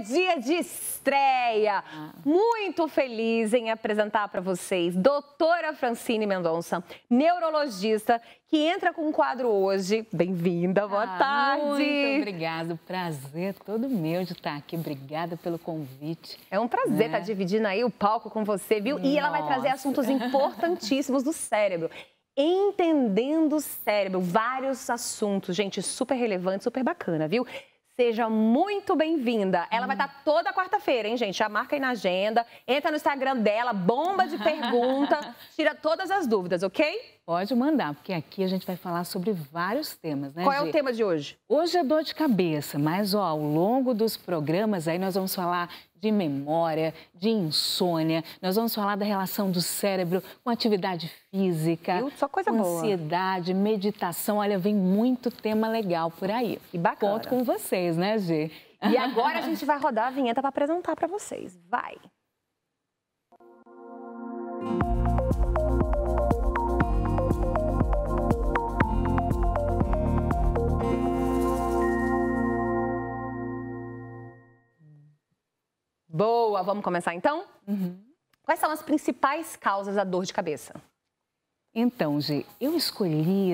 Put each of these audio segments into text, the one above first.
dia de estreia. Ah. Muito feliz em apresentar para vocês doutora Francine Mendonça, neurologista, que entra com um quadro hoje. Bem-vinda, boa ah, tarde. Muito obrigada, prazer é todo meu de estar aqui. Obrigada pelo convite. É um prazer né? estar tá dividindo aí o palco com você, viu? Nossa. E ela vai trazer assuntos importantíssimos do cérebro. Entendendo o cérebro, vários assuntos, gente, super relevante, super bacana, viu? Seja muito bem-vinda. Ela hum. vai estar toda quarta-feira, hein, gente? Já marca aí na agenda. Entra no Instagram dela, bomba de pergunta, tira todas as dúvidas, ok? Pode mandar, porque aqui a gente vai falar sobre vários temas, né? Qual é o tema de hoje? Hoje é dor de cabeça, mas ó, ao longo dos programas aí nós vamos falar de memória, de insônia. Nós vamos falar da relação do cérebro com atividade física, Eu, só coisa ansiedade, boa. meditação. Olha, vem muito tema legal por aí. E bacana. Conto com vocês, né, Gê? E agora a gente vai rodar a vinheta para apresentar para vocês. Vai! Música boa. Vamos começar então? Uhum. Quais são as principais causas da dor de cabeça? Então, Gê, eu escolhi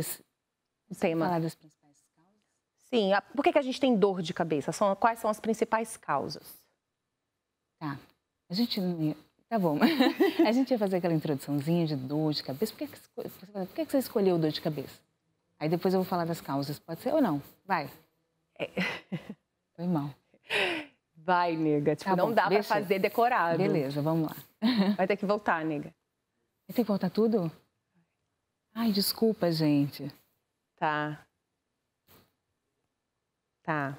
o tema. Falar das principais causas? Sim. A... Por que, que a gente tem dor de cabeça? São... Quais são as principais causas? Tá. A gente não Tá bom. A gente ia fazer aquela introduçãozinha de dor de cabeça. Por que, por que, você escolheu dor de cabeça? Aí depois eu vou falar das causas. Pode ser ou não? Vai. É. Foi mal. Vai, nega. Tipo, tá não bom, dá deixa... pra fazer decorado. Beleza, vamos lá. Vai ter que voltar, nega. Vai ter que voltar tudo? Ai, desculpa, gente. Tá. Tá.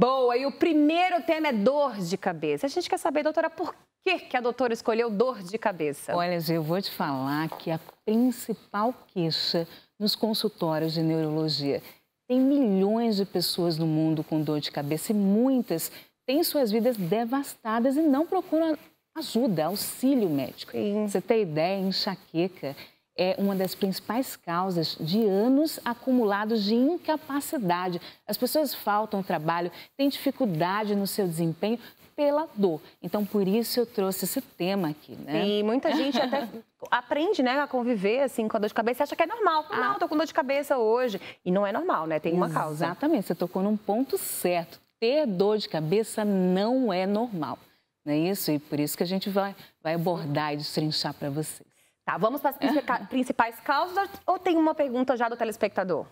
Boa, e o primeiro tema é dor de cabeça. A gente quer saber, doutora, por que, que a doutora escolheu dor de cabeça? Olha, Gê, eu vou te falar que a principal queixa nos consultórios de neurologia. Tem milhões de pessoas no mundo com dor de cabeça e muitas têm suas vidas devastadas e não procuram ajuda, auxílio médico. Sim. Você tem ideia? Enxaqueca é uma das principais causas de anos acumulados de incapacidade. As pessoas faltam trabalho, têm dificuldade no seu desempenho pela dor. Então, por isso eu trouxe esse tema aqui, né? E muita gente até aprende, né, a conviver assim com a dor de cabeça, acha que é normal. Ah. Não, tô com dor de cabeça hoje. E não é normal, né? Tem uma causa. Exatamente, você tocou num ponto certo. Ter dor de cabeça não é normal. Não é isso? E por isso que a gente vai, vai abordar e destrinchar para você. Tá, vamos para as principais causas ou tem uma pergunta já do telespectador?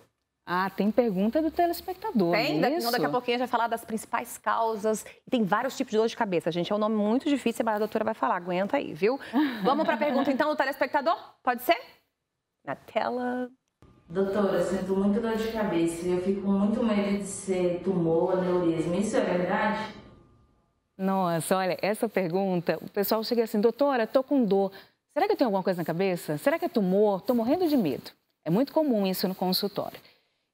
Ah, tem pergunta do telespectador. Tem, é daqui a pouquinho a gente vai falar das principais causas. Tem vários tipos de dor de cabeça, gente. É um nome muito difícil, mas a doutora vai falar. Aguenta aí, viu? Vamos para a pergunta então do telespectador? Pode ser? Na tela. Doutora, eu sinto muito dor de cabeça e eu fico muito medo de ser tumor, aneurisma. Isso é verdade? Nossa, olha, essa pergunta, o pessoal chega assim, doutora, tô com dor. Será que eu tenho alguma coisa na cabeça? Será que é tumor? Estou morrendo de medo. É muito comum isso no consultório.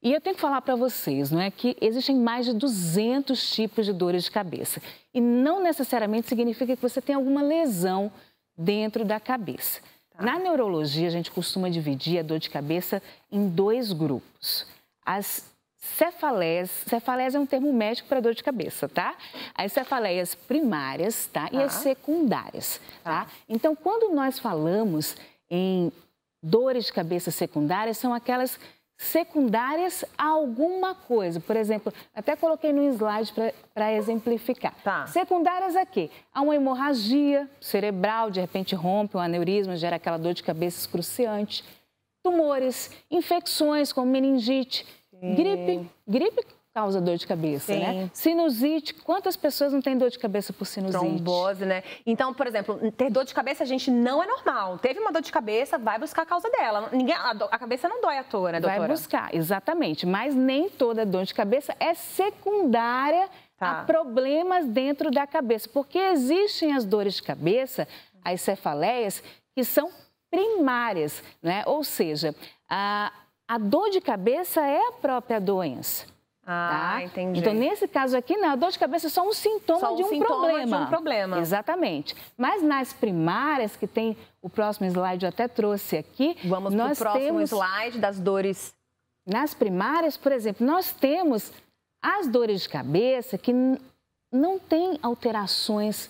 E eu tenho que falar para vocês, não é, que existem mais de 200 tipos de dores de cabeça. E não necessariamente significa que você tem alguma lesão dentro da cabeça. Tá. Na neurologia, a gente costuma dividir a dor de cabeça em dois grupos. As cefaleias. Cefaleias é um termo médico para dor de cabeça, tá? As cefaleias primárias, tá? E ah. as tá. secundárias, tá? Ah. Então, quando nós falamos em dores de cabeça secundárias, são aquelas secundárias a alguma coisa. Por exemplo, até coloquei no slide para exemplificar. Tá. Secundárias a quê? A uma hemorragia cerebral, de repente rompe um aneurisma, gera aquela dor de cabeça excruciante. Tumores, infecções como meningite, Gripe, é. gripe causa dor de cabeça, né? Sim. né? Sinusite, quantas pessoas não têm dor de cabeça por sinusite? Trombose, né? Então, por exemplo, ter dor de cabeça, a gente não é normal. Teve uma dor de cabeça, vai buscar a causa dela. Ninguém, a, do, a cabeça não dói à toa, né, doutora? Vai buscar, exatamente. Mas nem toda dor de cabeça é secundária tá. a problemas dentro da cabeça. Porque existem as dores de cabeça, as cefaleias, que são primárias, né? Ou seja, a a dor de cabeça é a própria doença. Ah, tá? entendi. Então, nesse caso aqui, não, a dor de cabeça é só um sintoma, só um de, um sintoma problema. de um problema. Exatamente. Mas nas primárias, que tem o próximo slide, eu até trouxe aqui. Vamos para o próximo temos, slide das dores. Nas primárias, por exemplo, nós temos as dores de cabeça que não têm alterações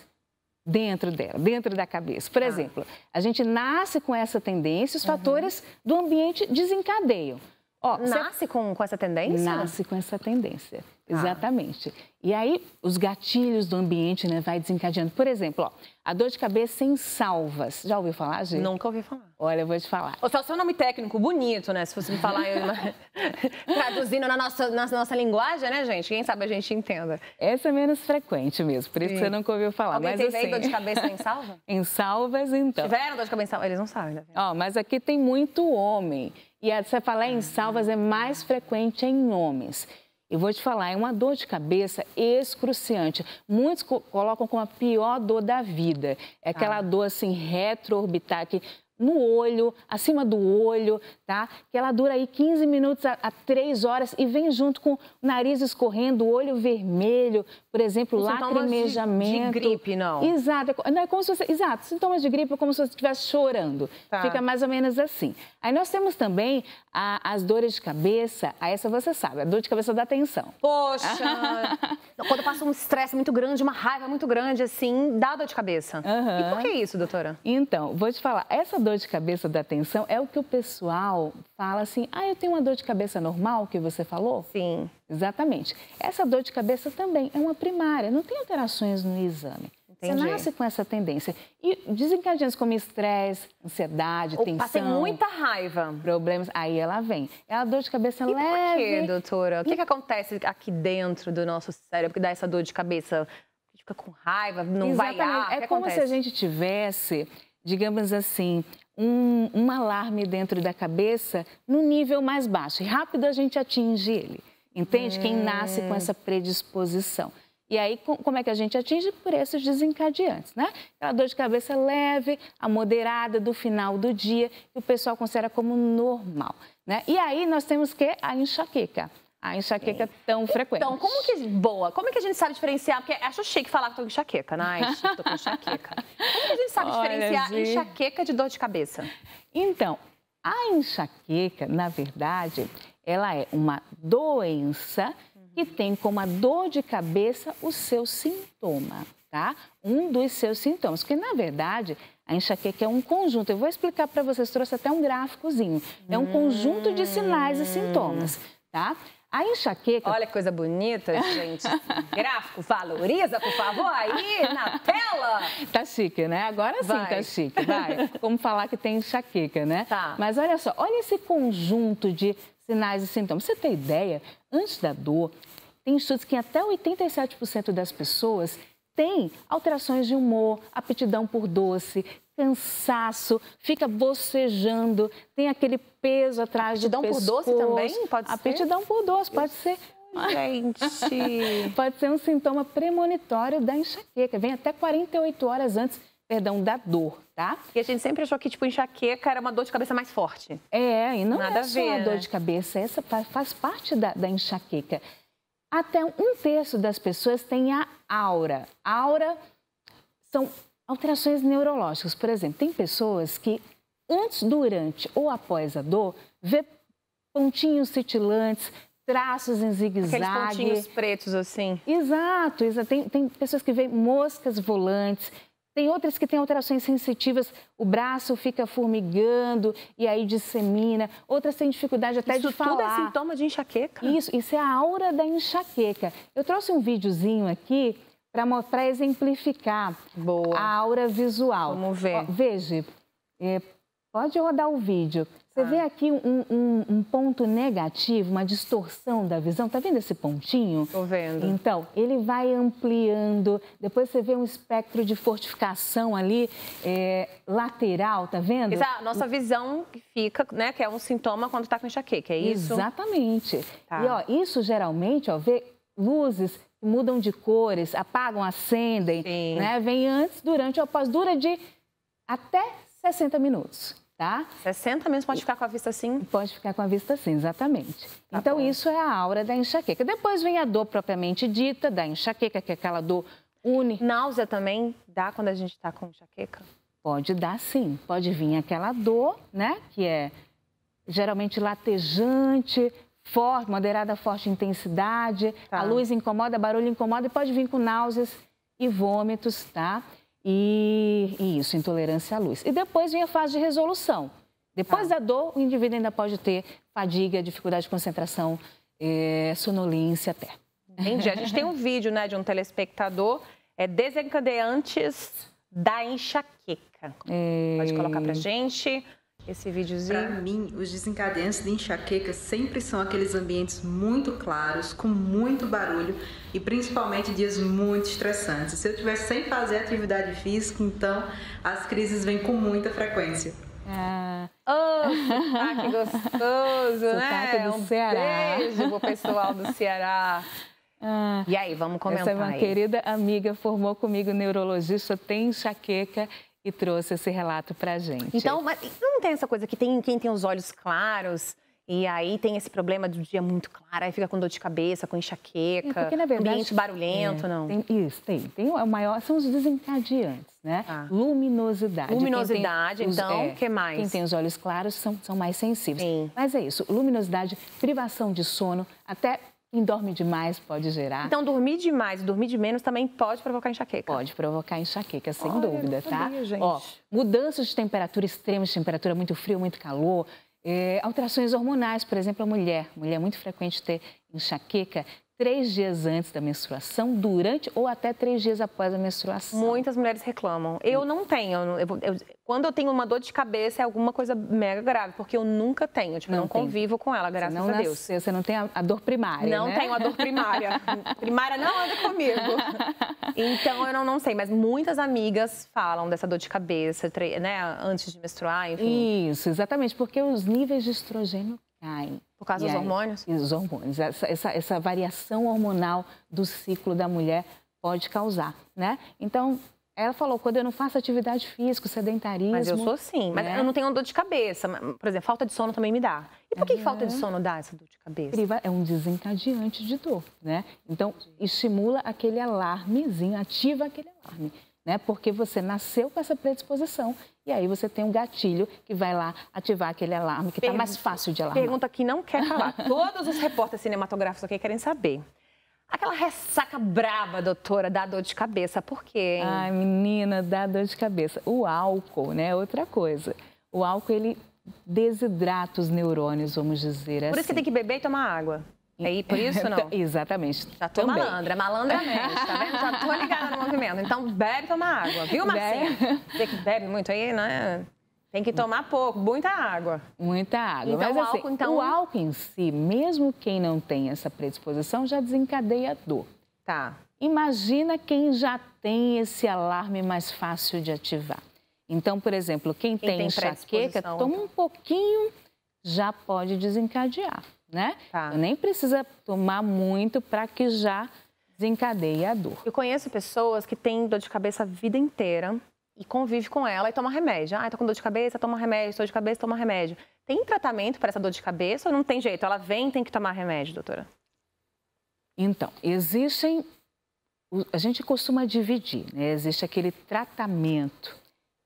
dentro dela, dentro da cabeça. Por ah. exemplo, a gente nasce com essa tendência, os uhum. fatores do ambiente desencadeiam. Ó, nasce com, com essa tendência? Nasce com essa tendência, tá. exatamente. Ah. E aí, os gatilhos do ambiente, né, vai desencadeando. Por exemplo, ó, a dor de cabeça em salvas. Já ouviu falar, gente? Nunca ouvi falar. Olha, eu vou te falar. Ou só o seu nome técnico, bonito, né? Se fosse me falar, eu... traduzindo na nossa, na nossa linguagem, né, gente? Quem sabe a gente entenda. Essa é menos frequente mesmo, por isso Sim. você nunca ouviu falar. Alguém mas, teve assim... dor de cabeça em salva? em salvas, então. Tiveram dor de cabeça em salvas Eles não sabem, né? Ó, mas aqui tem muito homem. E a é, cefaleia em salvas é mais frequente em homens. E vou te falar, é uma dor de cabeça excruciante. Muitos co colocam como a pior dor da vida. É tá. aquela ah. dor assim retroorbital que no olho, acima do olho, tá? Que ela dura aí 15 minutos a, 3 horas e vem junto com o nariz escorrendo, olho vermelho, por exemplo, lacrimejamento. lacrimejamento. De, de gripe, não. Exato, é não é como se você, exato, sintomas de gripe é como se você estivesse chorando. Tá. Fica mais ou menos assim. Aí nós temos também a, as dores de cabeça, a essa você sabe, a dor de cabeça dá tensão. Poxa! Quando passa um estresse muito grande, uma raiva muito grande, assim, dá dor de cabeça. Uhum. E por que isso, doutora? Então, vou te falar, essa dor dor de cabeça da atenção é o que o pessoal fala assim: ah, eu tenho uma dor de cabeça normal que você falou? Sim. Exatamente. Essa dor de cabeça também é uma primária, não tem alterações no exame. Entendi. Você nasce com essa tendência. E desencadeantes como estresse, ansiedade, Ou tensão. Passei muita raiva. Problemas. Aí ela vem. É a dor de cabeça e leve. Por quê, doutora? O que, que acontece aqui dentro do nosso cérebro que dá essa dor de cabeça? Fica com raiva, não Exatamente. vai ar. É como acontece? se a gente tivesse, digamos assim, um, um alarme dentro da cabeça no nível mais baixo. E rápido a gente atinge ele. Entende? Hum. Quem é. nasce com essa predisposição. E aí, como é que a gente atinge? Por esses desencadeantes, né? Aquela dor de cabeça leve, a moderada do final do dia, que o pessoal considera como normal, né? E aí, nós temos que a enxaqueca. A enxaqueca é. tão frequente. Então, como que. Boa, como que a gente sabe diferenciar? Porque acho chique falar que tô com enxaqueca, né? Ai, chique, tô com enxaqueca. Como que a gente sabe Olha, diferenciar gente... enxaqueca de dor de cabeça? Então, a enxaqueca, na verdade, ela é uma doença que uhum. tem como a dor de cabeça o seu sintoma, tá? Um dos seus sintomas, porque na verdade a enxaqueca é um conjunto. Eu vou explicar para vocês, trouxe até um gráficozinho. É um conjunto de sinais e sintomas, hum. tá? A enxaqueca. Olha que coisa bonita, gente. Gráfico, valoriza, por favor, aí na tela. Tá chique, né? Agora sim tá vai. tá chique, vai. Como falar que tem enxaqueca, né? Tá. Mas olha só, olha esse conjunto de sinais e sintomas. Você tem ideia? Antes da dor, tem estudos que até 87% das pessoas tem alterações de humor, aptidão por doce, cansaço, fica bocejando, tem aquele peso atrás de pescoço. Aptidão por doce também? Pode ser? Aptidão por doce, pode ser. Gente! pode ser um sintoma premonitório da enxaqueca. Vem até 48 horas antes, perdão, da dor, tá? E a gente sempre achou que, tipo, enxaqueca era uma dor de cabeça mais forte. É, e não Nada é só a ver, uma né? dor de cabeça, essa faz parte da, da enxaqueca. Até um terço das pessoas tem a aura. aura são Alterações neurológicas, por exemplo, tem pessoas que antes, durante ou após a dor, vê pontinhos cintilantes, traços em zigue-zague. Aqueles pontinhos pretos, assim. Exato, exato. Tem, tem pessoas que veem moscas volantes, tem outras que têm alterações sensitivas, o braço fica formigando e aí dissemina. Outras têm dificuldade até isso de falar. Isso tudo é sintoma de enxaqueca? Isso, isso é a aura da enxaqueca. Eu trouxe um videozinho aqui para mostrar, exemplificar Boa. a aura visual. Vamos ver. Ó, veja, é, pode rodar o vídeo. Você ah. vê aqui um, um, um, ponto negativo, uma distorção da visão. Tá vendo esse pontinho? estou vendo. Então, ele vai ampliando. Depois você vê um espectro de fortificação ali é, lateral, tá vendo? a nossa visão fica, né? Que é um sintoma quando está com enxaqueca, é isso? Exatamente. Tá. E ó, isso geralmente, ó, vê luzes mudam de cores, apagam, acendem, Sim. né? Vem antes, durante ou após, dura de até 60 minutos, tá? 60 minutos pode ficar com a vista assim? Pode ficar com a vista assim, exatamente. Tá então, bom. isso é a aura da enxaqueca. Depois vem a dor propriamente dita da enxaqueca, que é aquela dor une. Náusea também dá quando a gente está com enxaqueca? Pode dar sim, pode vir aquela dor, né? Que é geralmente latejante, forte, moderada forte intensidade, tá. a luz incomoda, barulho incomoda e pode vir com náuseas e vômitos, tá? E, e isso, intolerância à luz. E depois vem a fase de resolução. Depois tá. da dor, o indivíduo ainda pode ter fadiga, dificuldade de concentração, é, sonolência até. Entendi. A gente tem um vídeo né, de um telespectador é, desencadeantes da enxaqueca. É... Pode colocar pra gente esse videozinho? Para mim, os desencadeantes de enxaqueca sempre são aqueles ambientes muito claros, com muito barulho e principalmente dias muito estressantes. Se eu estiver sem fazer atividade física, então as crises vêm com muita frequência. Ah. Oh, que gostoso, né? Do um Ceará. beijo pro pessoal do Ceará. Ah, e aí, vamos comentar. Essa é uma aí. querida amiga, formou comigo neurologista, tem enxaqueca e trouxe esse relato para gente. Então, mas não tem essa coisa que tem quem tem os olhos claros e aí tem esse problema do dia muito claro, aí fica com dor de cabeça, com enxaqueca, é porque, verdade, ambiente barulhento, é, não? Tem, isso, tem. Tem o maior, são os desencadeantes, né? Ah. Luminosidade. Luminosidade, os, então, o é, que mais? Quem tem os olhos claros são, são mais sensíveis. Sim. Mas é isso, luminosidade, privação de sono, até quem dorme demais pode gerar. Então, dormir demais e dormir de menos também pode provocar enxaqueca. Pode provocar enxaqueca, sem Olha, dúvida, tá? Sabia, gente. Ó, mudanças de temperatura extremas, temperatura muito frio, muito calor, é, alterações hormonais, por exemplo, a mulher. Mulher é muito frequente ter enxaqueca três dias antes da menstruação, durante ou até três dias após a menstruação. Muitas mulheres reclamam. Eu não tenho. Eu, eu, quando eu tenho uma dor de cabeça, é alguma coisa mega grave, porque eu nunca tenho. Tipo, não, não convivo com ela, graças a Deus. Nasceu, você não tem a, a dor primária, Não né? tenho a dor primária. primária não anda comigo. Então, eu não, não sei. Mas muitas amigas falam dessa dor de cabeça, né? Antes de menstruar, enfim. Isso, exatamente. Porque os níveis de estrogênio caem. Por causa e dos aí, hormônios? Os hormônios. Essa, essa, essa variação hormonal do ciclo da mulher pode causar, né? Então, ela falou, quando eu não faço atividade física, sedentarismo... Mas eu sou sim, mas né? eu não tenho dor de cabeça. Por exemplo, falta de sono também me dá. E por que, que é. falta de sono dá essa dor de cabeça? É um desencadeante de dor, né? Então, estimula aquele alarmezinho, ativa aquele alarme né? Porque você nasceu com essa predisposição e aí você tem um gatilho que vai lá ativar aquele alarme que está mais fácil de alarmar. Pergunta que não quer falar. Todos os repórteres cinematográficos aqui querem saber. Aquela ressaca braba, doutora, dá dor de cabeça. Por quê? Hein? Ai, menina, dá dor de cabeça. O álcool, né? Outra coisa. O álcool, ele desidrata os neurônios, vamos dizer Por assim. Por isso que assim. tem que beber e tomar água. É aí por isso não? Exatamente. Já tô Também. malandra, é malandramente, tá vendo? Já tô ligada no movimento. Então bebe e toma água, viu, Marcinha? Você que bebe muito aí, né? Tem que tomar pouco, muita água. Muita água. Então, Mas, o, assim, álcool, assim, então... o álcool em si, mesmo quem não tem essa predisposição, já desencadeia a dor. Tá. Imagina quem já tem esse alarme mais fácil de ativar. Então, por exemplo, quem, quem tem, tem enxaqueca, toma um pouquinho, já pode desencadear né? Tá. Então, nem precisa tomar muito para que já desencadeie a dor. Eu conheço pessoas que têm dor de cabeça a vida inteira e convive com ela e toma remédio. Ah, tô tá com dor de cabeça, toma remédio, dor de cabeça, toma remédio. Tem tratamento para essa dor de cabeça ou não tem jeito? Ela vem, tem que tomar remédio, doutora? Então, existem a gente costuma dividir, né? Existe aquele tratamento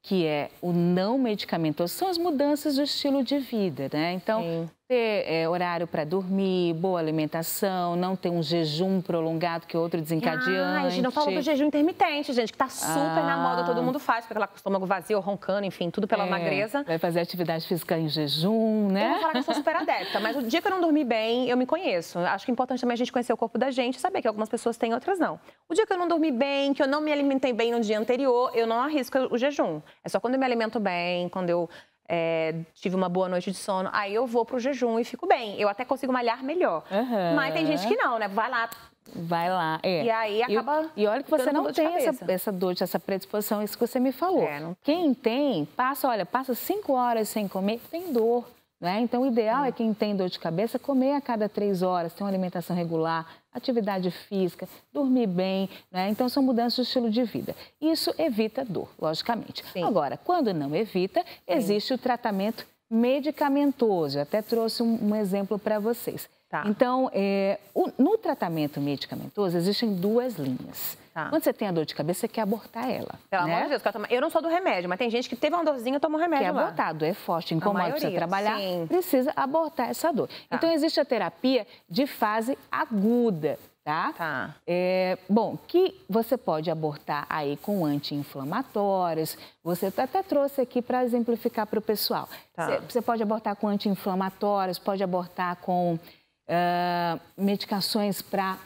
que é o não medicamentoso, são as mudanças do estilo de vida, né? Então, Sim ter é, horário para dormir, boa alimentação, não ter um jejum prolongado que outro desencadeante. Ah, a gente não falou do jejum intermitente, gente, que está super ah. na moda, ah. todo mundo faz, porque ela com o estômago vazio, roncando, enfim, tudo pela é, magreza. Vai fazer atividade física em jejum, né? Eu vou falar que eu sou super adepta, mas o dia que eu não dormi bem, eu me conheço. Acho que é importante também a gente conhecer o corpo da gente, saber que algumas pessoas têm, outras não. O dia que eu não dormi bem, que eu não me alimentei bem no dia anterior, eu não arrisco o jejum. É só quando eu me alimento bem, quando eu é, tive uma boa noite de sono, aí eu vou pro jejum e fico bem. Eu até consigo malhar melhor. Uhum. Mas tem gente que não, né? Vai lá. Vai lá, é. E aí acaba. E, e olha que você não tem essa, essa dor, essa predisposição, isso que você me falou. É, Quem tem, passa, olha, passa cinco horas sem comer, tem dor. Né? Então, o ideal é, é quem tem dor de cabeça comer a cada três horas, ter uma alimentação regular, atividade física, dormir bem. Né? Então, são mudanças de estilo de vida. Isso evita dor, logicamente. Sim. Agora, quando não evita, existe Sim. o tratamento medicamentoso. Eu até trouxe um, um exemplo para vocês. Tá. Então, é, o, no tratamento medicamentoso, existem duas linhas. Tá. Quando você tem a dor de cabeça, você quer abortar ela. Pelo né? amor de Deus, eu, tomo... eu não sou do remédio, mas tem gente que teve uma dorzinha e tomou remédio. Quer lá. abortar, a dor é forte, incomoda, precisa trabalhar, sim. precisa abortar essa dor. Tá. Então, existe a terapia de fase aguda. Tá? tá. É, bom, que você pode abortar aí com anti-inflamatórios. Você até trouxe aqui para exemplificar para o pessoal. Tá. Você pode abortar com anti-inflamatórios, pode abortar com uh, medicações para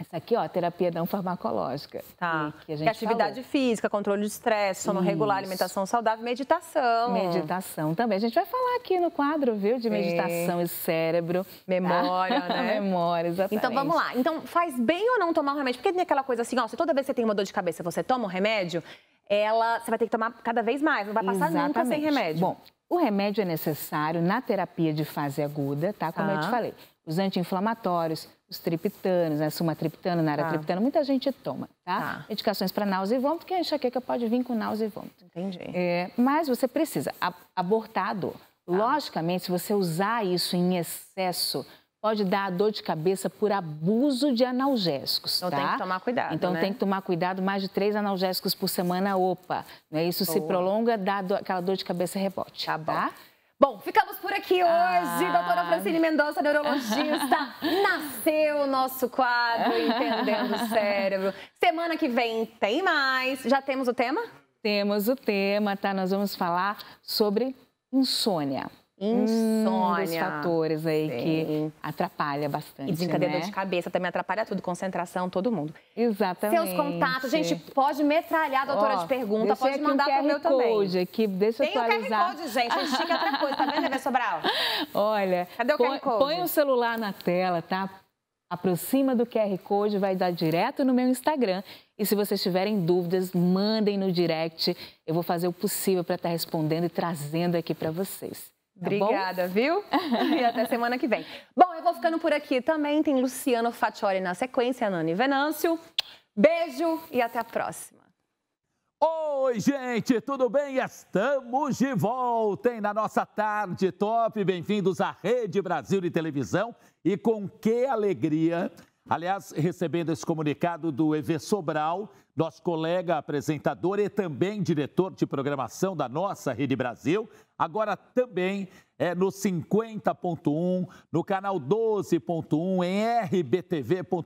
essa aqui, ó, terapia não farmacológica. Tá. Que, que atividade falou. física, controle de estresse, sono Isso. regular, alimentação saudável, meditação. Meditação também. A gente vai falar aqui no quadro, viu, de Sim. É. meditação e cérebro. Tá? Memória, tá? né? Memória, exatamente. Então vamos lá. Então faz bem ou não tomar o um remédio? Porque tem aquela coisa assim, ó, se toda vez que você tem uma dor de cabeça, você toma um remédio, ela, você vai ter que tomar cada vez mais, não vai passar exatamente. nunca sem remédio. Bom, o remédio é necessário na terapia de fase aguda, tá? Como ah. eu te tá. falei os anti-inflamatórios, os triptanos, né? sumatriptano, tá. naratriptano, muita gente toma, tá? tá. Medicações para náusea e vômito, porque a enxaqueca pode vir com náusea e vômito. Entendi. É, mas você precisa abortar a dor. Tá. Logicamente, se você usar isso em excesso, pode dar dor de cabeça por abuso de analgésicos. Então tá? tem que tomar cuidado. Então né? tem que tomar cuidado, mais de três analgésicos por semana, opa. Né? Isso Boa. se prolonga, dá do, aquela dor de cabeça rebote. Tá, tá? bom. Bom, ficamos por aqui hoje. Ah. Doutora Francine Mendonça, neurologista, nasceu o nosso quadro Entendendo o Cérebro. Semana que vem tem mais. Já temos o tema? Temos o tema, tá? Nós vamos falar sobre insônia insônia. Um dos fatores aí Sim. que atrapalha bastante. E desencadeador né? de cabeça também atrapalha tudo, concentração, todo mundo. Exatamente. Seus contatos, gente, pode metralhar a doutora oh, de pergunta, pode mandar um pro meu também. Aqui, deixa eu Tem atualizar. o QR Code, gente, a gente fica outra coisa, tá vendo, Eva né, Sobral? Olha, Cadê o põe, QR Code? põe o celular na tela, tá? Aproxima do QR Code, vai dar direto no meu Instagram. E se vocês tiverem dúvidas, mandem no direct. Eu vou fazer o possível para estar tá respondendo e trazendo aqui para vocês. Tá Obrigada, bom? viu? e até semana que vem. Bom, eu vou ficando por aqui. Também tem Luciano Faccioli na sequência, Nani Venâncio. Beijo e até a próxima. Oi, gente, tudo bem? Estamos de volta hein, na nossa tarde top. Bem-vindos à Rede Brasil de Televisão. E com que alegria, aliás, recebendo esse comunicado do EV Sobral, nosso colega apresentador e também diretor de programação da nossa Rede Brasil, agora também é no 50.1, no canal 12.1, em rbtv.com.br,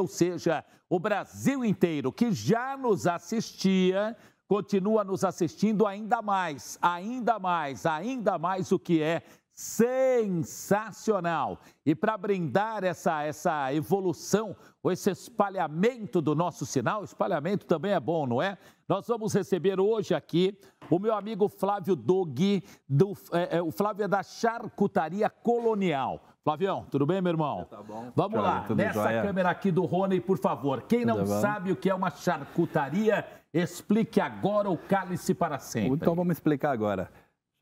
ou seja, o Brasil inteiro que já nos assistia continua nos assistindo ainda mais, ainda mais, ainda mais o que é sensacional. E para brindar essa, essa evolução, ou esse espalhamento do nosso sinal, espalhamento também é bom, não é? Nós vamos receber hoje aqui o meu amigo Flávio Dog, do, é, é, o Flávio é da Charcutaria Colonial. Flavião, tudo bem, meu irmão? Tá bom. Vamos Cara, lá, nessa joia. câmera aqui do Rony, por favor. Quem não sabe o que é uma charcutaria, explique agora o cálice para sempre. Então vamos explicar agora.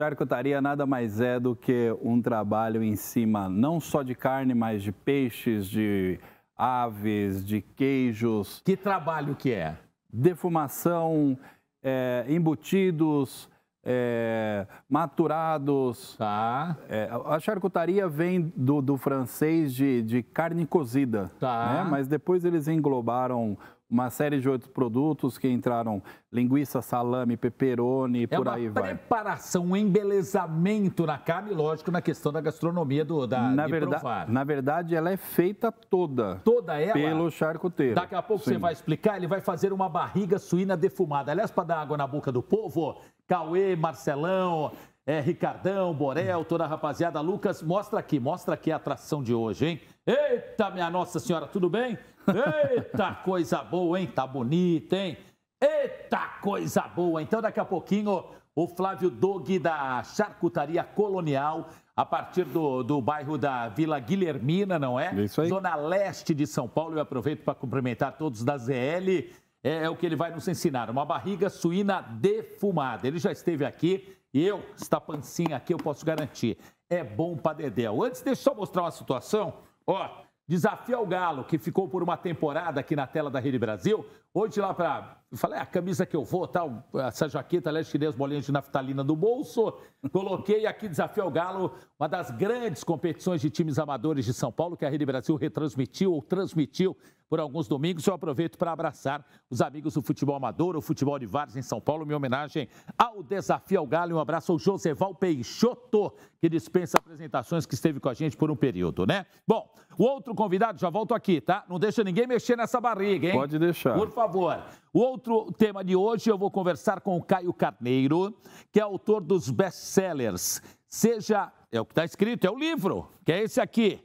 Charcutaria nada mais é do que um trabalho em cima não só de carne, mas de peixes, de aves, de queijos. Que trabalho que é? Defumação, é, embutidos, é, maturados. Tá. É, a charcutaria vem do, do francês de, de, carne cozida, tá. Né? mas depois eles englobaram uma série de outros produtos que entraram linguiça, salame, peperoni, é por aí vai. É uma preparação, um embelezamento na carne, lógico, na questão da gastronomia do da na verdade, provar. Na verdade, ela é feita toda. Toda ela? Pelo charcuteiro. Daqui a pouco Sim. você vai explicar, ele vai fazer uma barriga suína defumada. Aliás, para dar água na boca do povo, Cauê, Marcelão, é, Ricardão, Borel, toda a rapaziada, Lucas, mostra aqui, mostra aqui a atração de hoje, hein? Eita, minha Nossa Senhora, tudo bem? Eita coisa boa, hein? Tá bonita, hein? Eita coisa boa! Então, daqui a pouquinho, o Flávio Dog da Charcutaria Colonial, a partir do, do bairro da Vila Guilhermina, não é? Isso aí. Zona Leste de São Paulo. Eu aproveito para cumprimentar todos da ZL. É, é, o que ele vai nos ensinar: uma barriga suína defumada. Ele já esteve aqui e eu, esta pancinha aqui, eu posso garantir. É bom para Dedéu. Antes, deixa eu só mostrar uma situação. Ó desafia o Galo, que ficou por uma temporada aqui na tela da Rede Brasil, Hoje lá para. Falei, ah, a camisa que eu vou, tal, essa jaqueta, aliás, chinês, bolinha bolinhas de naftalina do bolso, coloquei aqui Desafio ao Galo, uma das grandes competições de times amadores de São Paulo, que a Rede Brasil retransmitiu ou transmitiu por alguns domingos. Eu aproveito para abraçar os amigos do futebol amador, o futebol de Várzea em São Paulo, minha homenagem ao Desafio ao Galo. Um abraço ao Joseval Peixoto, que dispensa apresentações, que esteve com a gente por um período, né? Bom, o outro convidado, já volto aqui, tá? Não deixa ninguém mexer nessa barriga, hein? Pode deixar. Por favor favor. O outro tema de hoje eu vou conversar com o Caio Carneiro, que é autor dos best-sellers. Seja, é o que está escrito, é o livro, que é esse aqui.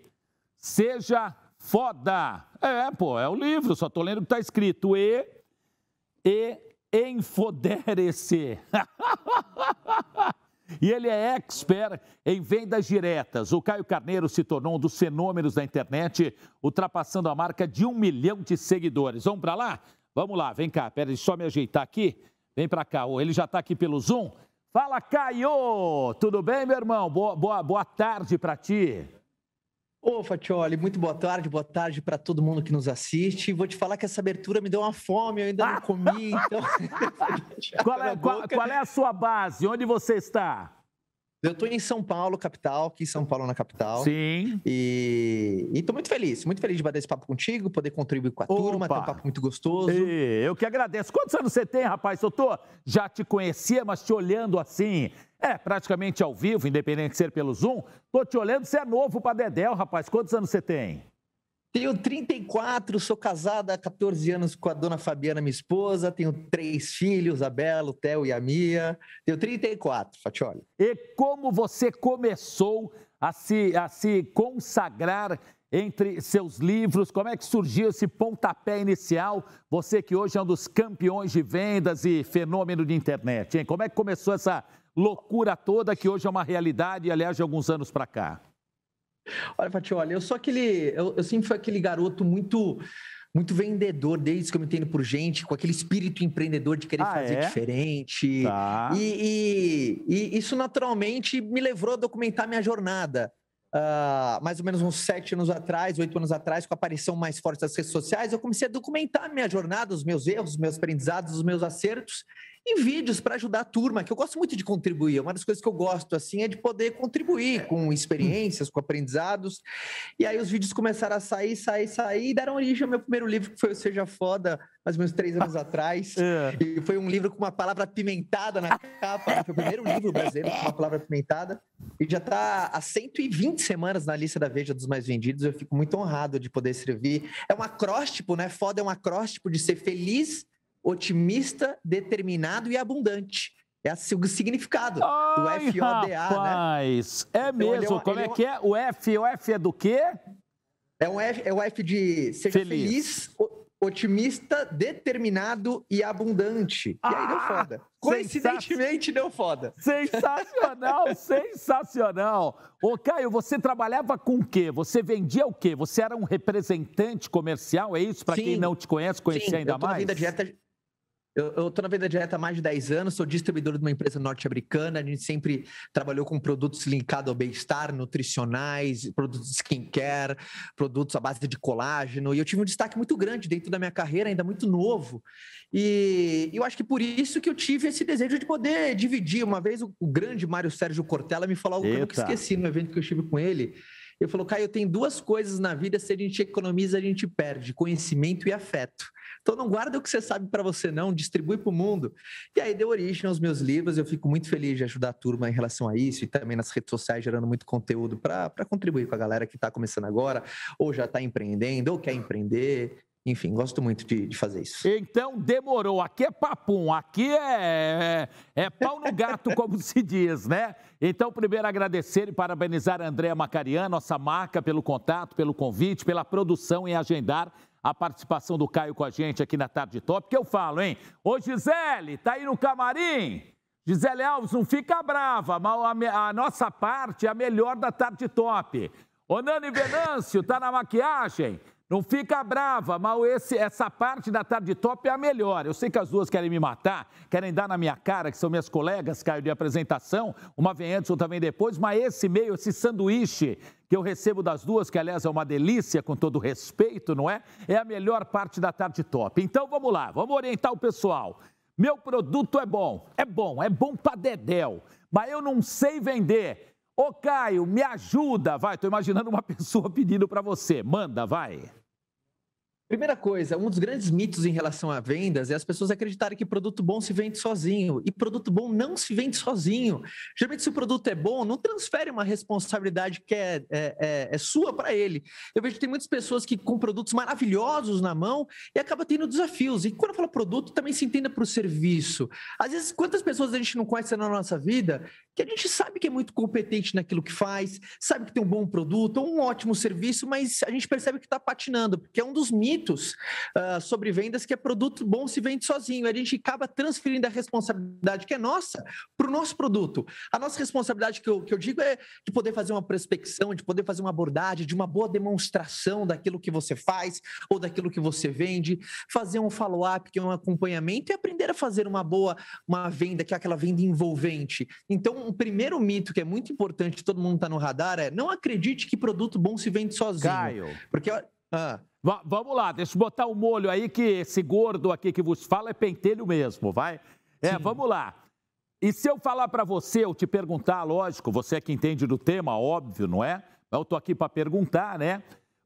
Seja foda. É, pô, é o livro, só estou lendo o que está escrito. E, e enfodere-se. E ele é expert em vendas diretas. O Caio Carneiro se tornou um dos fenômenos da internet, ultrapassando a marca de um milhão de seguidores. Vamos para lá? Vamos lá, vem cá, peraí, só me ajeitar aqui. Vem para cá, ele já está aqui pelo Zoom. Fala, Caio! Tudo bem, meu irmão? Boa, boa, boa tarde para ti. Ô, Fatioli, muito boa tarde, boa tarde para todo mundo que nos assiste. Vou te falar que essa abertura me deu uma fome, eu ainda não comi, então. qual, é, qual, qual é a sua base? Onde você está? Eu tô em São Paulo, capital, aqui em São Paulo na capital. Sim. E, e tô muito feliz, muito feliz de bater esse papo contigo, poder contribuir com a Opa. turma, ter um papo muito gostoso. E, eu que agradeço. Quantos anos você tem, rapaz? Eu tô, já te conhecia, mas te olhando assim, é, praticamente ao vivo, independente de ser pelo Zoom, tô te olhando, você é novo pra Dedéu, rapaz. Quantos anos você tem? Tenho 34, sou casada há 14 anos com a dona Fabiana, minha esposa. Tenho três filhos, a Bela, o Theo e a Mia. Tenho 34, Fatioli. E como você começou a se, a se consagrar entre seus livros? Como é que surgiu esse pontapé inicial? Você que hoje é um dos campeões de vendas e fenômeno de internet, hein? Como é que começou essa loucura toda que hoje é uma realidade, aliás, de alguns anos para cá? Olha, Pati, olha, eu sou aquele. Eu, eu, sempre fui aquele garoto muito. Muito vendedor desde que eu me entendo por gente, com aquele espírito empreendedor de querer ah, fazer é? diferente. Tá. E, e, e isso naturalmente me levou a documentar minha jornada. Uh, mais ou menos uns sete anos atrás, oito anos atrás, com a aparição mais forte das redes sociais, eu comecei a documentar minha jornada, os meus erros, os meus aprendizados, os meus acertos, e vídeos para ajudar a turma, que eu gosto muito de contribuir. Uma das coisas que eu gosto assim é de poder contribuir com experiências, com aprendizados. E aí os vídeos começaram a sair, sair, sair e deram origem ao meu primeiro livro, que foi o Seja Foda, mais ou menos três anos atrás. É. E foi um livro com uma palavra apimentada na capa. Né? Foi o primeiro livro brasileiro com uma palavra apimentada. E já está há 120 semanas na lista da Veja dos mais vendidos. Eu fico muito honrado de poder servir. É um acróstipo, né? Foda é um acróstipo de ser feliz otimista, determinado e abundante. É assim o significado Ai, do FODA, né? rapaz, né? É então, é mesmo. É uma, Como é, é uma... que é? O F, o F é do quê? É um F, é o F de ser feliz, feliz otimista, determinado e abundante. Ah, e aí deu ah, foda. Coincidentemente deu foda. Sensacional, sensacional. Ô Caio, você trabalhava com o quê? Você vendia o quê? Você era um representante comercial, é isso? Para quem não te conhece, conhecer ainda eu tô mais? Na vida direta, eu estou na venda direta há mais de 10 anos, sou distribuidor de uma empresa norte-americana. A gente sempre trabalhou com produtos linkados ao bem-estar, nutricionais, produtos de skincare, produtos à base de colágeno. E eu tive um destaque muito grande dentro da minha carreira, ainda muito novo. E eu acho que por isso que eu tive esse desejo de poder dividir. Uma vez o grande Mário Sérgio Cortella me falou algo que eu esqueci no evento que eu estive com ele ele falou, Caio, tem duas coisas na vida, se a gente economiza, a gente perde, conhecimento e afeto. Então não guarda o que você sabe para você não, distribui para o mundo. E aí deu origem aos meus livros, eu fico muito feliz de ajudar a turma em relação a isso e também nas redes sociais gerando muito conteúdo para contribuir com a galera que está começando agora, ou já está empreendendo, ou quer empreender, enfim, gosto muito de, de, fazer isso. Então, demorou. Aqui é papum, aqui é, é, é pau no gato, como se diz, né? Então, primeiro agradecer e parabenizar a Andréa Macarian, nossa marca, pelo contato, pelo convite, pela produção e agendar a participação do Caio com a gente aqui na Tarde Top, que eu falo, hein? Ô, Gisele, tá aí no camarim? Gisele Alves, não fica brava, mas a, a nossa parte é a melhor da Tarde Top. Ô, Nani Venâncio, tá na maquiagem? Não fica brava, mal esse, essa parte da tarde top é a melhor. Eu sei que as duas querem me matar, querem dar na minha cara, que são minhas colegas, Caio, de apresentação. Uma vem antes, outra vem depois, mas esse meio, esse sanduíche que eu recebo das duas, que aliás é uma delícia, com todo respeito, não é? É a melhor parte da tarde top. Então vamos lá, vamos orientar o pessoal. Meu produto é bom, é bom, é bom pra dedéu, mas eu não sei vender. Ô Caio, me ajuda, vai. Tô imaginando uma pessoa pedindo para você. Manda, vai. Primeira coisa, um dos grandes mitos em relação a vendas é as pessoas acreditarem que produto bom se vende sozinho. E produto bom não se vende sozinho. Geralmente, se o produto é bom, não transfere uma responsabilidade que é, é, é, é sua para ele. Eu vejo que tem muitas pessoas que com produtos maravilhosos na mão e acaba tendo desafios. E quando eu falo produto, também se entenda para o serviço. Às vezes, quantas pessoas a gente não conhece na nossa vida que a gente sabe que é muito competente naquilo que faz, sabe que tem um bom produto, um ótimo serviço, mas a gente percebe que está patinando, porque é um dos mitos mitos uh, sobre vendas que é produto bom se vende sozinho. A gente acaba transferindo a responsabilidade que é nossa para o nosso produto. A nossa responsabilidade que eu, que eu digo é de poder fazer uma prospecção, de poder fazer uma abordagem, de uma boa demonstração daquilo que você faz ou daquilo que você vende, fazer um follow-up, que é um acompanhamento, e aprender a fazer uma boa uma venda, que é aquela venda envolvente. Então, o primeiro mito que é muito importante, todo mundo está no radar, é não acredite que produto bom se vende sozinho. Caio. Porque. Ah, vamos lá, deixa eu botar o um molho aí, que esse gordo aqui que vos fala é pentelho mesmo, vai? É, Sim. vamos lá. E se eu falar para você, eu te perguntar, lógico, você é que entende do tema, óbvio, não é? Eu estou aqui para perguntar, né?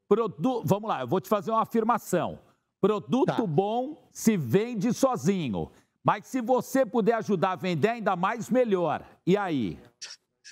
Produ... Vamos lá, eu vou te fazer uma afirmação. Produto tá. bom se vende sozinho, mas se você puder ajudar a vender ainda mais, melhor. E aí?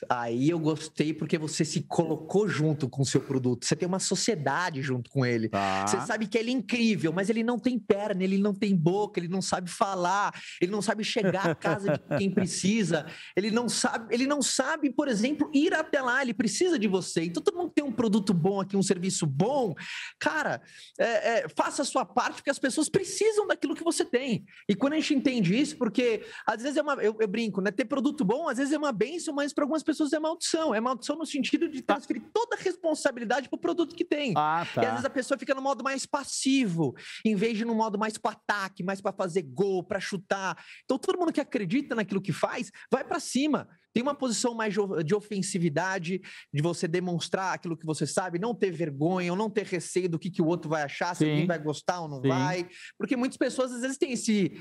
Aí eu gostei porque você se colocou junto com o seu produto. Você tem uma sociedade junto com ele. Tá. Você sabe que ele é incrível, mas ele não tem perna, ele não tem boca, ele não sabe falar, ele não sabe chegar à casa de quem precisa, ele não sabe, ele não sabe, por exemplo, ir até lá, ele precisa de você. Então todo mundo tem um produto bom aqui, um serviço bom. Cara, é, é, faça a sua parte porque as pessoas precisam daquilo que você tem. E quando a gente entende isso, porque às vezes é uma. Eu, eu brinco, né? Ter produto bom, às vezes é uma benção, mas para algumas pessoas é maldição. É maldição no sentido de tá. transferir toda a responsabilidade pro produto que tem. Ah, tá. E às vezes a pessoa fica no modo mais passivo, em vez de no modo mais para ataque, mais para fazer gol, para chutar. Então todo mundo que acredita naquilo que faz, vai para cima. Tem uma posição mais de ofensividade, de você demonstrar aquilo que você sabe, não ter vergonha, ou não ter receio do que, que o outro vai achar, Sim. se alguém vai gostar ou não Sim. vai. Porque muitas pessoas, às vezes, têm esse.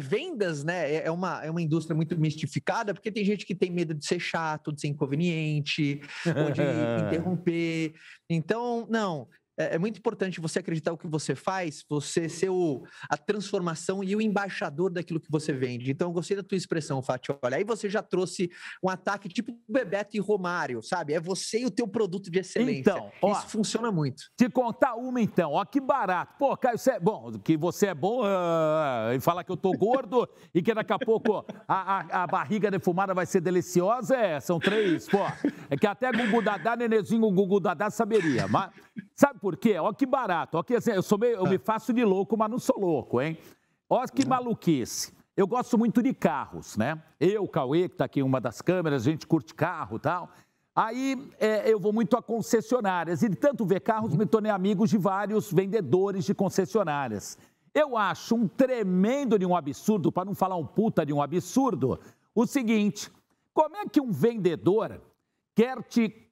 Vendas, né? É, é uma, é uma indústria muito mistificada, porque tem gente que tem medo de ser chato, de ser inconveniente, ou de interromper. Então, não. É, é, muito importante você acreditar o que você faz, você ser o, a transformação e o embaixador daquilo que você vende. Então, eu gostei da tua expressão, Fátio. Olha, aí você já trouxe um ataque tipo Bebeto e Romário, sabe? É você e o teu produto de excelência. Então, ó, Isso funciona muito. Te contar uma, então. Ó, que barato. Pô, Caio, você é bom. Que você é bom uh, e falar que eu tô gordo e que daqui a pouco a, a, a barriga defumada vai ser deliciosa. É, são três, pô. É que até Gugu Dadá, Nenezinho Gugu Dadá saberia. Mas, sabe por por quê? Ó que barato. Ó que, assim, eu, sou meio, eu me é. faço de louco, mas não sou louco, hein? Olha que é. maluquice. Eu gosto muito de carros, né? Eu, Cauê, que está aqui em uma das câmeras, a gente curte carro e tal. Aí é, eu vou muito a concessionárias e de tanto ver carros me tornei amigo de vários vendedores de concessionárias. Eu acho um tremendo de um absurdo, para não falar um puta de um absurdo, o seguinte: como é que um vendedor quer te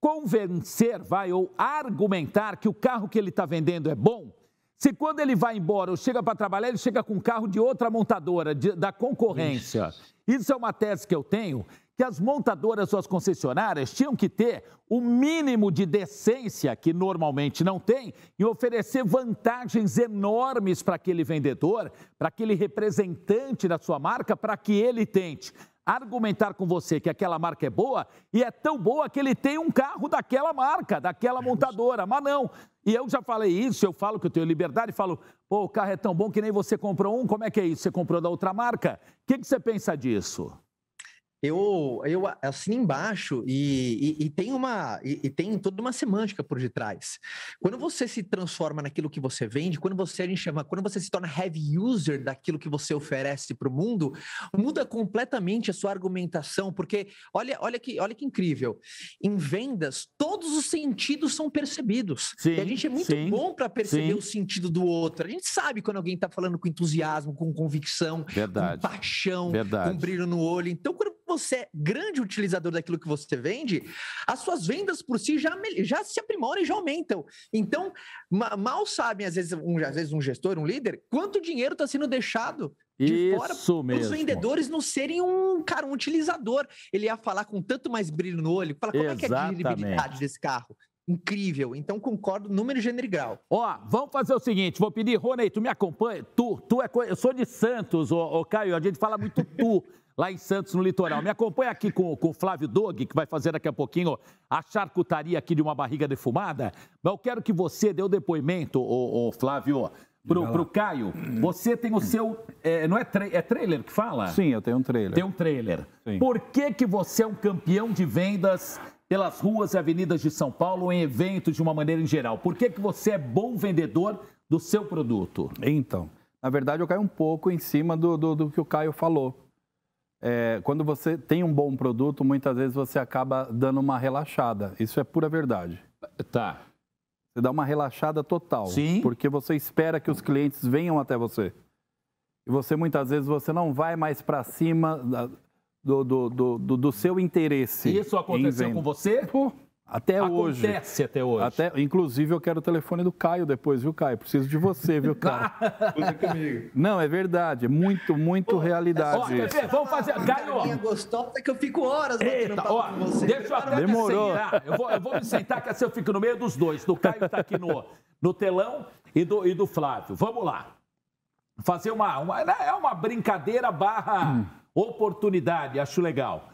convencer, vai, ou argumentar que o carro que ele está vendendo é bom, se quando ele vai embora ou chega para trabalhar, ele chega com um carro de outra montadora, de, da concorrência. Isso é uma tese que eu tenho, que as montadoras ou as concessionárias tinham que ter o mínimo de decência que normalmente não tem e oferecer vantagens enormes para aquele vendedor, para aquele representante da sua marca, para que ele tente argumentar com você que aquela marca é boa e é tão boa que ele tem um carro daquela marca, daquela montadora, mas não. E eu já falei isso, eu falo que eu tenho liberdade, e falo, pô, o carro é tão bom que nem você comprou um, como é que é isso? Você comprou da outra marca? O que, que você pensa disso? eu, eu assino embaixo e, e, e tem uma e, e, tem toda uma semântica por detrás. Quando você se transforma naquilo que você vende, quando você a gente chama, quando você se torna heavy user daquilo que você oferece para o mundo, muda completamente a sua argumentação, porque olha, olha que olha que incrível. Em vendas, todos os sentidos são percebidos. Sim, e a gente é muito sim, bom para perceber sim. o sentido do outro. A gente sabe quando alguém está falando com entusiasmo, com convicção, Verdade. com paixão, Verdade. com brilho no olho. Então, quando você é grande utilizador daquilo que você vende, as suas vendas por si já, já se aprimoram e já aumentam. Então, mal sabem, às vezes, um, às vezes, um gestor, um líder, quanto dinheiro está sendo deixado de Isso fora mesmo. os vendedores não serem um cara, um utilizador. Ele ia falar com tanto mais brilho no olho, fala Exatamente. como é que é a credibilidade desse carro. Incrível, então concordo, número gênero e grau. Ó, vamos fazer o seguinte, vou pedir, Rony, tu me acompanha, tu, tu é, eu sou de Santos, ô, ô Caio, a gente fala muito tu, lá em Santos, no litoral. Me acompanha aqui com, com o Flávio Dog, que vai fazer daqui a pouquinho a charcutaria aqui de uma barriga defumada. Mas eu quero que você dê o depoimento, ô, ô Flávio, pro, pro Caio. Você tem o seu. É, não é, tra é trailer que fala? Sim, eu tenho um trailer. Tem um trailer. Sim. Por que, que você é um campeão de vendas pelas ruas e avenidas de São Paulo, em eventos de uma maneira em geral? Por que, que você é bom vendedor do seu produto? Então, na verdade, eu caio um pouco em cima do, do, do que o Caio falou é, quando você tem um bom produto, muitas vezes você acaba dando uma relaxada. Isso é pura verdade. Tá. Você dá uma relaxada total. Sim. Porque você espera que os clientes venham até você. E você, muitas vezes, você não vai mais para cima da, do, do, do, do, seu interesse. E isso aconteceu com você? Pô. Até Acontece hoje. Acontece até hoje. Até, inclusive, eu quero o telefone do Caio depois, viu, Caio? Preciso de você, viu, cara? comigo. Não, é verdade. É muito, muito Pô, realidade. É só... ver? Vamos fazer. Caio! Minha gostosa é que eu fico horas Eita, ó, você. Deixa eu até Demorou. Eu vou, eu vou me sentar, que assim eu fico no meio dos dois. Do Caio que tá aqui no, no telão e do, e do Flávio. Vamos lá. Fazer uma. uma né, é uma brincadeira barra hum. oportunidade, acho legal.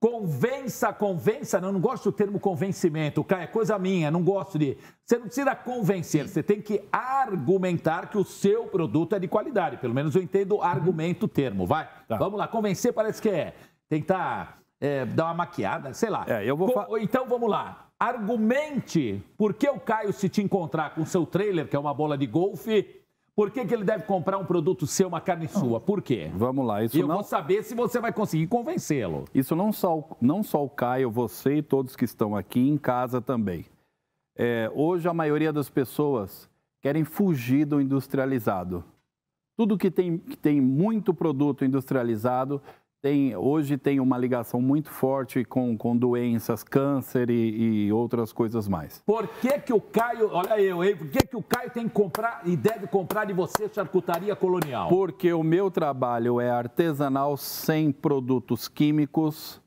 Convença, convença, não, não gosto do termo convencimento, é coisa minha, não gosto de. Você não precisa convencer, você tem que argumentar que o seu produto é de qualidade. Pelo menos eu entendo argumento termo, vai. Tá. Vamos lá, convencer parece que é tentar é, dar uma maquiada, sei lá. É, eu vou Com, Então vamos lá. Argumente por que o Caio, se te encontrar com o seu trailer, que é uma bola de golfe, por que, que ele deve comprar um produto seu, uma carne sua? Por quê? Vamos lá. Isso e eu não... vou saber se você vai conseguir convencê-lo. Isso não só, não só o Caio, você e todos que estão aqui em casa também. É, hoje a maioria das pessoas querem fugir do industrializado. Tudo que tem, que tem muito produto industrializado tem, hoje tem uma ligação muito forte com, com doenças, câncer e, e, outras coisas mais. Por que, que o Caio, olha eu, hein? Por que, que o Caio tem que comprar e deve comprar de você charcutaria colonial? Porque o meu trabalho é artesanal sem produtos químicos.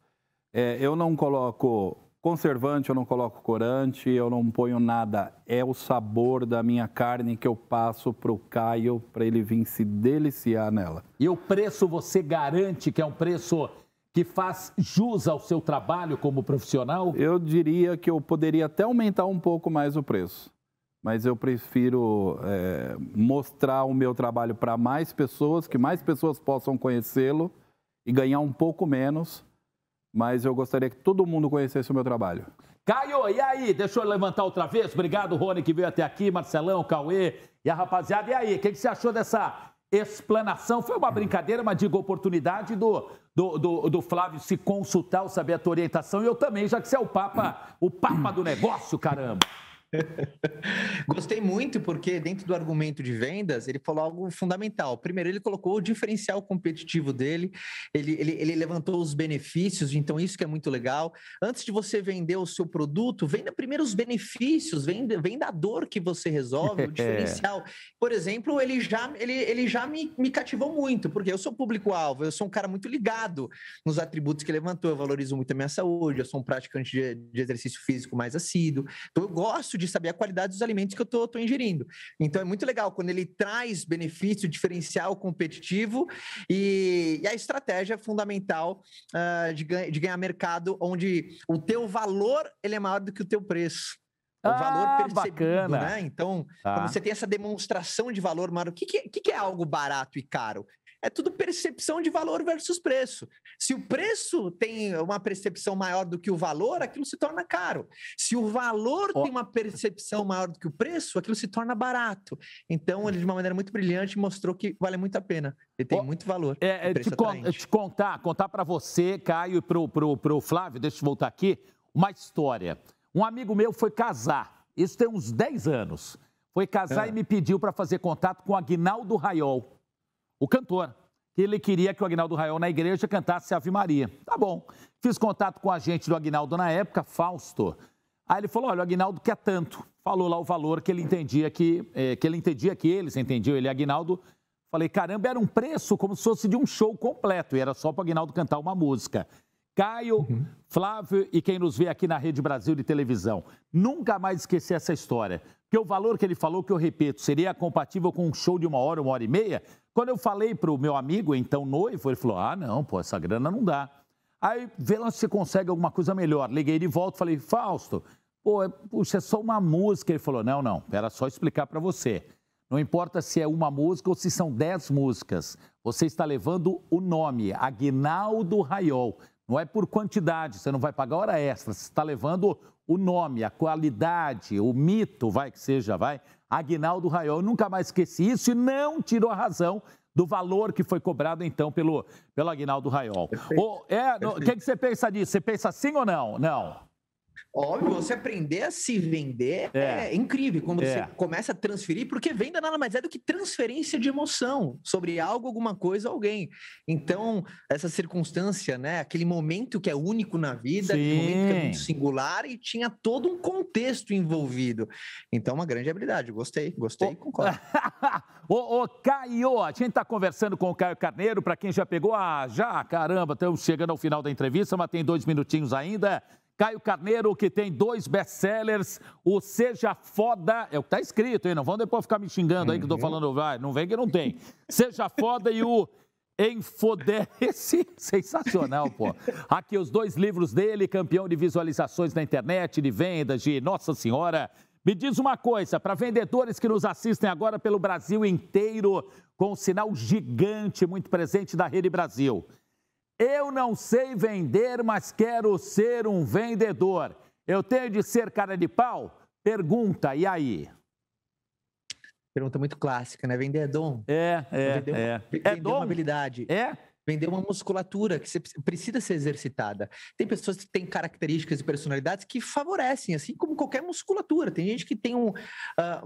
É, eu não coloco Conservante, eu não coloco corante, eu não ponho nada. É o sabor da minha carne que eu passo para o Caio para ele vir se deliciar nela. E o preço você garante que é um preço que faz jus ao seu trabalho como profissional? Eu diria que eu poderia até aumentar um pouco mais o preço, mas eu prefiro é, mostrar o meu trabalho para mais pessoas, que mais pessoas possam conhecê-lo e ganhar um pouco menos mas eu gostaria que todo mundo conhecesse o meu trabalho. Caio, e aí? Deixa eu levantar outra vez. Obrigado, Rony, que veio até aqui, Marcelão, Cauê e a rapaziada. E aí, o que, que você achou dessa explanação. Foi uma brincadeira, mas digo, oportunidade do, do, do, do, Flávio se consultar, saber a tua orientação. E eu também, já que você é o Papa, o Papa do negócio, caramba. Gostei muito porque dentro do argumento de vendas ele falou algo fundamental. Primeiro ele colocou o diferencial competitivo dele, ele, ele, ele levantou os benefícios, então isso que é muito legal. Antes de você vender o seu produto, venda primeiro os benefícios, venda, venda a dor que você resolve, o é. diferencial. Por exemplo, ele já, ele, ele já me, me cativou muito, porque eu sou público-alvo, eu sou um cara muito ligado nos atributos que levantou, eu valorizo muito a minha saúde, eu sou um praticante de, de exercício físico mais assíduo, então eu gosto de de saber a qualidade dos alimentos que eu estou ingerindo. Então é muito legal quando ele traz benefício diferencial competitivo e, e a estratégia fundamental uh, de, de, ganhar mercado onde o teu valor ele é maior do que o teu preço. É o ah, valor percebido, bacana. né? Então, ah. quando você tem essa demonstração de valor, mano, o que, que, que é algo barato e caro? é tudo percepção de valor versus preço. Se o preço tem uma percepção maior do que o valor, aquilo se torna caro. Se o valor oh. tem uma percepção maior do que o preço, aquilo se torna barato. Então, ele, de uma maneira muito brilhante, mostrou que vale muito a pena. Ele tem oh. muito valor. É, é te, con te, contar, contar para você, Caio, e para o Flávio, deixa eu voltar aqui, uma história. Um amigo meu foi casar, isso tem uns 10 anos. Foi casar ah. e me pediu para fazer contato com Agnaldo Raiol o cantor, que ele queria que o Agnaldo Raiol na igreja cantasse Ave Maria. Tá bom. Fiz contato com a gente do Agnaldo na época, Fausto. Aí ele falou: olha, o Agnaldo quer tanto. Falou lá o valor que ele entendia que, é, que ele entendia que eles entendiam, ele, Agnaldo. Falei, caramba, era um preço como se fosse de um show completo, e era só para o Agnaldo cantar uma música. Caio, uhum. Flávio e quem nos vê aqui na Rede Brasil de televisão. Nunca mais esquecer essa história. Porque o valor que ele falou, que eu repito, seria compatível com um show de uma hora, uma hora e meia, quando eu falei para o meu amigo, então noivo, ele falou: ah, não, pô, essa grana não dá. Aí vê lá se você consegue alguma coisa melhor. Liguei de volta, falei: Fausto, pô, é, puxa, é só uma música. Ele falou: não, não, era só explicar para você. Não importa se é uma música ou se são dez músicas. Você está levando o nome, Aguinaldo Raiol. Não é por quantidade, você não vai pagar hora extra, você está levando o nome, a qualidade, o mito, vai que seja, vai. Agnaldo Raiol, eu nunca mais esqueci isso e não tirou a razão do valor que foi cobrado, então, pelo, pelo Agnaldo Raiol. o é, que, é que você pensa disso? Você pensa assim ou não? Não. Óbvio, você aprender a se vender é, é incrível quando é. você começa a transferir, porque venda nada mais é do que transferência de emoção sobre algo, alguma coisa, alguém. Então, essa circunstância, né? Aquele momento que é único na vida, aquele momento que é muito singular e tinha todo um contexto envolvido. Então, uma grande habilidade. Gostei, gostei, ô, concordo. ô, ô, Caio, a gente está conversando com o Caio Carneiro, para quem já pegou, ah, já, caramba, estamos chegando ao final da entrevista, mas tem dois minutinhos ainda. Caio Carneiro, que tem dois best-sellers, o Seja Foda, é o que está escrito, hein? Não vão depois ficar me xingando aí que eu tô uhum. falando, vai, não vem que não tem. Seja Foda e o Enfodece, sensacional, pô. Aqui os dois livros dele, campeão de visualizações na internet, de vendas, de Nossa Senhora. Me diz uma coisa, para vendedores que nos assistem agora pelo Brasil inteiro, com um sinal gigante muito presente da Rede Brasil. Eu não sei vender, mas quero ser um vendedor. Eu tenho de ser cara de pau? Pergunta, e aí? Pergunta muito clássica, né? Vender é dom. É, é. Vender, é. é uma, vender é dom? uma habilidade. É? Vender uma musculatura que você precisa ser exercitada. Tem pessoas que têm características e personalidades que favorecem, assim como qualquer musculatura. Tem gente que tem um. Uh,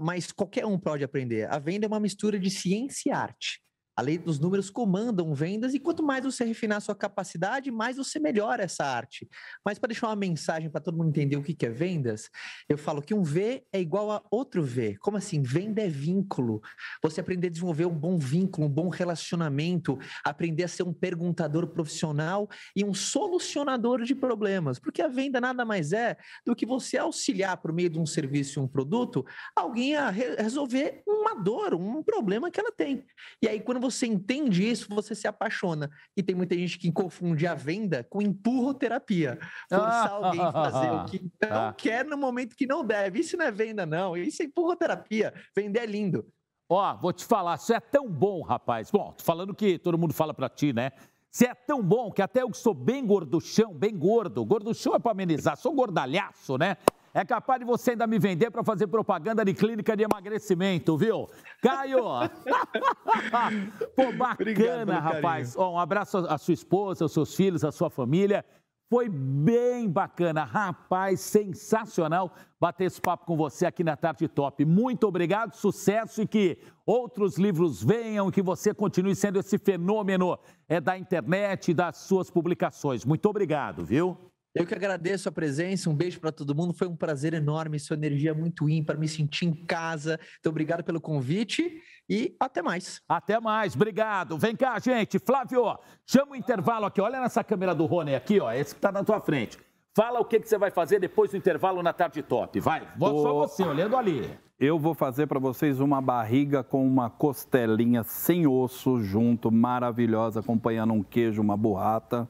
mas qualquer um pode aprender. A venda é uma mistura de ciência e arte. A lei dos números comandam vendas e quanto mais você refinar sua capacidade, mais você melhora essa arte. Mas para deixar uma mensagem para todo mundo entender o que é vendas, eu falo que um V é igual a outro V. Como assim? Venda é vínculo. Você aprender a desenvolver um bom vínculo, um bom relacionamento, aprender a ser um perguntador profissional e um solucionador de problemas. Porque a venda nada mais é do que você auxiliar por meio de um serviço, um produto, alguém a re resolver uma dor, um problema que ela tem. E aí quando você você entende isso, você se apaixona. E tem muita gente que confunde a venda com empurroterapia. Forçar alguém a fazer o ah. que não ah. quer no momento que não deve. Isso não é venda, não. Isso é empurroterapia. Vender é lindo. Ó, vou te falar, Você é tão bom, rapaz. Bom, tô falando que todo mundo fala para ti, né? Você é tão bom que até eu que sou bem gorduchão, bem gordo. Gorduchão é para amenizar, sou gordalhaço, né? É capaz de você ainda me vender para fazer propaganda de clínica de emagrecimento, viu? Caio! Pô, bacana, rapaz. Ó, um abraço à sua esposa, aos seus filhos, à sua família. Foi bem bacana, rapaz, sensacional bater esse papo com você aqui na Tarde Top. Muito obrigado, sucesso e que outros livros venham, que você continue sendo esse fenômeno é, da internet e das suas publicações. Muito obrigado, viu? Eu que agradeço a presença, um beijo para todo mundo. Foi um prazer enorme, sua energia é muito ímpar, me senti em casa. Então, obrigado pelo convite e até mais. Até mais, obrigado. Vem cá, gente. Flávio, chama o intervalo aqui. Olha nessa câmera do Rony aqui, ó. Esse que está na tua frente. Fala o que, que você vai fazer depois do intervalo na tarde top. Vai, Vou... só você, olhando ali. Eu vou fazer para vocês uma barriga com uma costelinha sem osso junto, maravilhosa, acompanhando um queijo, uma burrata.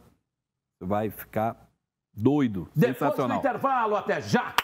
Vai ficar Doido. Depois do intervalo, até já!